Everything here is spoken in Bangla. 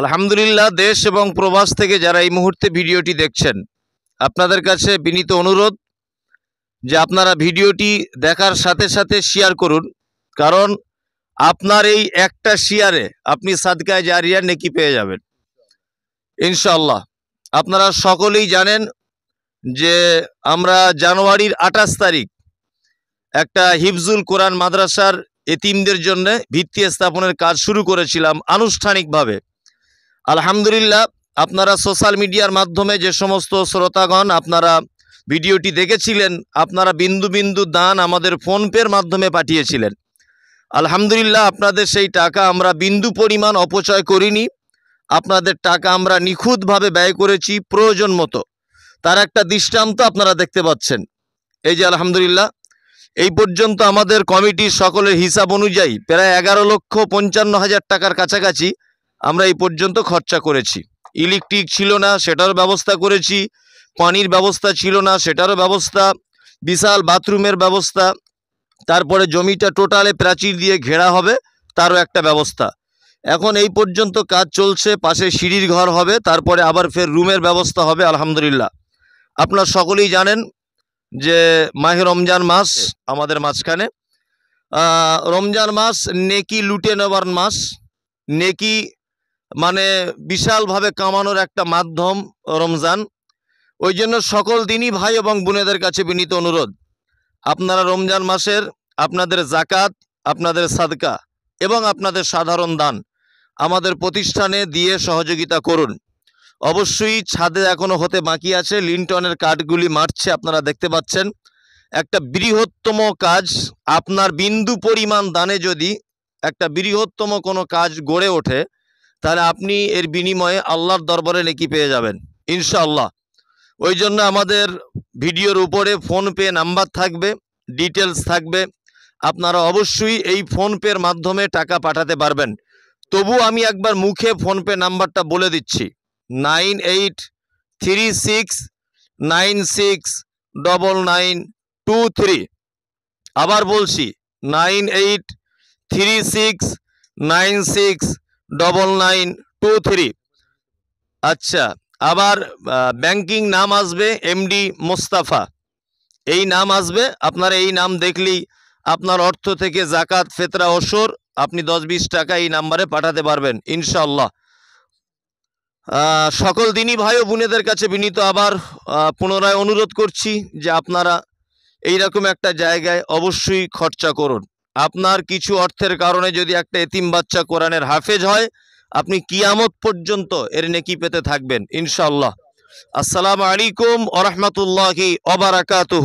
আলহামদুলিল্লাহ দেশ এবং প্রবাস থেকে যারা এই মুহূর্তে ভিডিওটি দেখছেন আপনাদের কাছে বিনীত অনুরোধ যে আপনারা ভিডিওটি দেখার সাথে সাথে শেয়ার করুন কারণ আপনার এই একটা শেয়ারে আপনি সাদকায় জারিয়া নেকি পেয়ে যাবেন ইনশাল্লাহ আপনারা সকলেই জানেন যে আমরা জানুয়ারির আঠাশ তারিখ একটা হিফজুল কোরআন মাদ্রাসার এতিমদের জন্য ভিত্তি স্থাপনের কাজ শুরু করেছিলাম আনুষ্ঠানিকভাবে আলহামদুলিল্লাহ আপনারা সোশ্যাল মিডিয়ার মাধ্যমে যে সমস্ত শ্রোতাগণ আপনারা ভিডিওটি দেখেছিলেন আপনারা বিন্দু বিন্দু দান আমাদের ফোনপের মাধ্যমে পাঠিয়েছিলেন আলহামদুলিল্লাহ আপনাদের সেই টাকা আমরা বিন্দু পরিমাণ অপচয় করিনি আপনাদের টাকা আমরা নিখুঁতভাবে ব্যয় করেছি প্রয়োজন মতো তার একটা দৃষ্টান্ত আপনারা দেখতে পাচ্ছেন এই যে আলহামদুলিল্লাহ এই পর্যন্ত আমাদের কমিটির সকলের হিসাব অনুযায়ী প্রায় এগারো লক্ষ পঞ্চান্ন হাজার টাকার কাছাকাছি আমরা এই পর্যন্ত খরচা করেছি ইলেকট্রিক ছিল না সেটারও ব্যবস্থা করেছি পানির ব্যবস্থা ছিল না সেটারও ব্যবস্থা বিশাল বাথরুমের ব্যবস্থা তারপরে জমিটা টোটালে প্রাচীর দিয়ে ঘেরা হবে তারও একটা ব্যবস্থা এখন এই পর্যন্ত কাজ চলছে পাশে সিঁড়ির ঘর হবে তারপরে আবার ফের রুমের ব্যবস্থা হবে আলহামদুলিল্লাহ আপনার সকলেই জানেন যে মাহে রমজান মাস আমাদের মাঝখানে রমজান মাস নেকি লুটে নেবার মাস নেকি মানে বিশালভাবে কামানোর একটা মাধ্যম রমজান ওই জন্য সকল দিনই ভাই এবং বোনেদের কাছে বিনীত অনুরোধ আপনারা রমজান মাসের আপনাদের জাকাত আপনাদের সাদকা এবং আপনাদের সাধারণ দান আমাদের প্রতিষ্ঠানে দিয়ে সহযোগিতা করুন অবশ্যই ছাদে এখনও হতে বাকি আছে লিন্টনের কাঠগুলি মারছে আপনারা দেখতে পাচ্ছেন একটা বৃহত্তম কাজ আপনার বিন্দু পরিমাণ দানে যদি একটা বৃহত্তম কোনো কাজ গড়ে ওঠে তাহলে আপনি এর বিনিময়ে আল্লাহর দরবারে নেকি পেয়ে যাবেন ইনশাআল্লাহ ওই জন্য আমাদের ভিডিওর উপরে ফোনপে নাম্বার থাকবে ডিটেলস থাকবে আপনারা অবশ্যই এই ফোনপের মাধ্যমে টাকা পাঠাতে পারবেন তবু আমি একবার মুখে ফোনপে নাম্বারটা বলে দিচ্ছি nine eight three six nine six double nine two three আবার বলছি nine eight three six nine six double nine two three আচ্ছা আবার ব্যাংকিং নাম আসবে এমডি মোস্তাফা এই নাম আসবে আপনার এই নাম দেখলেই আপনার অর্থ থেকে জাকাত ফেতরা অসর আপনি দশ বিশ টাকা এই নাম্বারে পাঠাতে পারবেন ইনশাল্লাহ সকল দিনই ভাই ও বোনেদের কাছে বিনীত আবার পুনরায় অনুরোধ করছি যে আপনারা এইরকম একটা জায়গায় অবশ্যই খরচা করুন আপনার কিছু অর্থের কারণে যদি একটা এতিম বাচ্চা কোরআনের হাফেজ হয় আপনি কিয়ামত পর্যন্ত এর নেকি পেতে থাকবেন ইনশাল্লাহ আসসালামু আলাইকুম ওরহমতুল্লাহি অবরাকাতহ